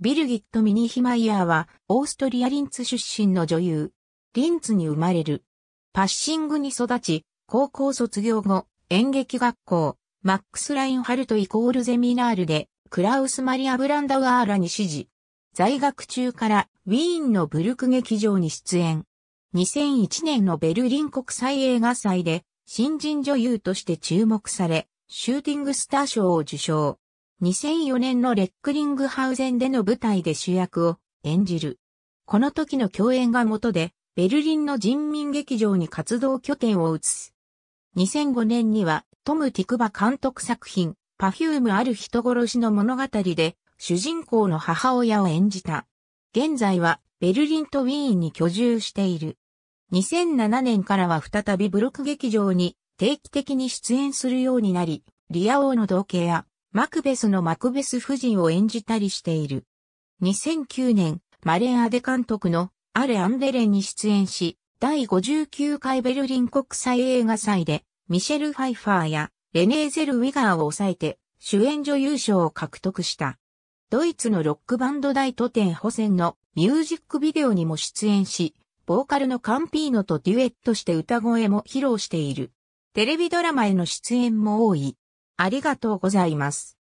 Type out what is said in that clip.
ビルギット・ミニヒマイヤーは、オーストリア・リンツ出身の女優。リンツに生まれる。パッシングに育ち、高校卒業後、演劇学校、マックス・ラインハルトイコールゼミナールで、クラウス・マリア・ブランダワーラに指示。在学中からウィーンのブルク劇場に出演。2001年のベルリン国際映画祭で新人女優として注目され、シューティングスター賞を受賞。2004年のレックリングハウゼンでの舞台で主役を演じる。この時の共演が元で、ベルリンの人民劇場に活動拠点を移す。2005年には、トム・ティクバ監督作品、パフュームある人殺しの物語で、主人公の母親を演じた。現在は、ベルリンとウィーンに居住している。2007年からは再びブロック劇場に定期的に出演するようになり、リア王の同系やマクベスのマクベス夫人を演じたりしている。2009年、マレン・アデ監督のアレ・アンデレンに出演し、第59回ベルリン国際映画祭で、ミシェル・ファイファーやレネーゼル・ウィガーを抑えて、主演女優賞を獲得した。ドイツのロックバンド大都店保セのミュージックビデオにも出演し、ボーカルのカンピーノとデュエットして歌声も披露している。テレビドラマへの出演も多い。ありがとうございます。